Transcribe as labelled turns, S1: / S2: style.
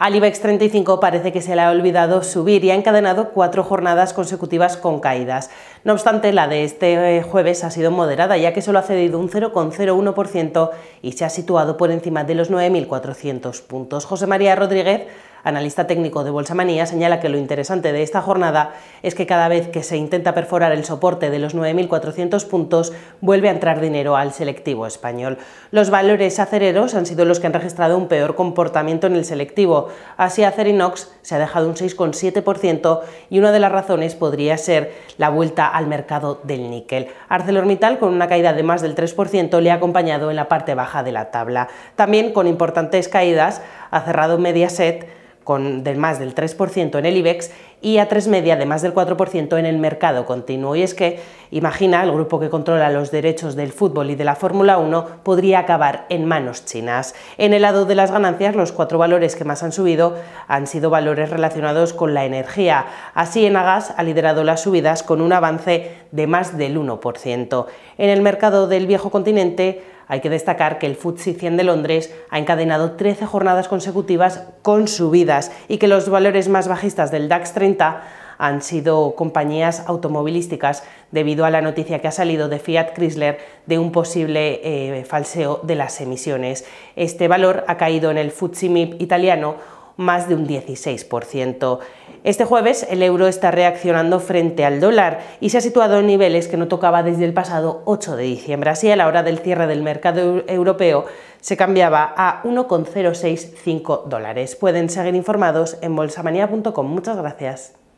S1: Al IBEX 35 parece que se le ha olvidado subir y ha encadenado cuatro jornadas consecutivas con caídas. No obstante, la de este eh, jueves ha sido moderada, ya que solo ha cedido un 0,01% y se ha situado por encima de los 9.400 puntos. José María Rodríguez analista técnico de Bolsa Manía señala que lo interesante de esta jornada es que cada vez que se intenta perforar el soporte de los 9.400 puntos, vuelve a entrar dinero al selectivo español. Los valores acereros han sido los que han registrado un peor comportamiento en el selectivo. Así, Acerinox se ha dejado un 6,7% y una de las razones podría ser la vuelta al mercado del níquel. ArcelorMittal, con una caída de más del 3%, le ha acompañado en la parte baja de la tabla. También con importantes caídas ha cerrado Mediaset con del más del 3% en el IBEX y a tres Media de más del 4% en el mercado continuo. Y es que, imagina, el grupo que controla los derechos del fútbol y de la Fórmula 1 podría acabar en manos chinas. En el lado de las ganancias, los cuatro valores que más han subido han sido valores relacionados con la energía. Así, Enagas ha liderado las subidas con un avance de más del 1%. En el mercado del viejo continente, hay que destacar que el FTSE 100 de Londres ha encadenado 13 jornadas consecutivas con subidas y que los valores más bajistas del DAX 30 han sido compañías automovilísticas debido a la noticia que ha salido de Fiat Chrysler de un posible eh, falseo de las emisiones. Este valor ha caído en el FTSE italiano más de un 16%. Este jueves el euro está reaccionando frente al dólar y se ha situado en niveles que no tocaba desde el pasado 8 de diciembre. Así, a la hora del cierre del mercado europeo se cambiaba a 1,065 dólares. Pueden seguir informados en bolsamania.com. Muchas gracias.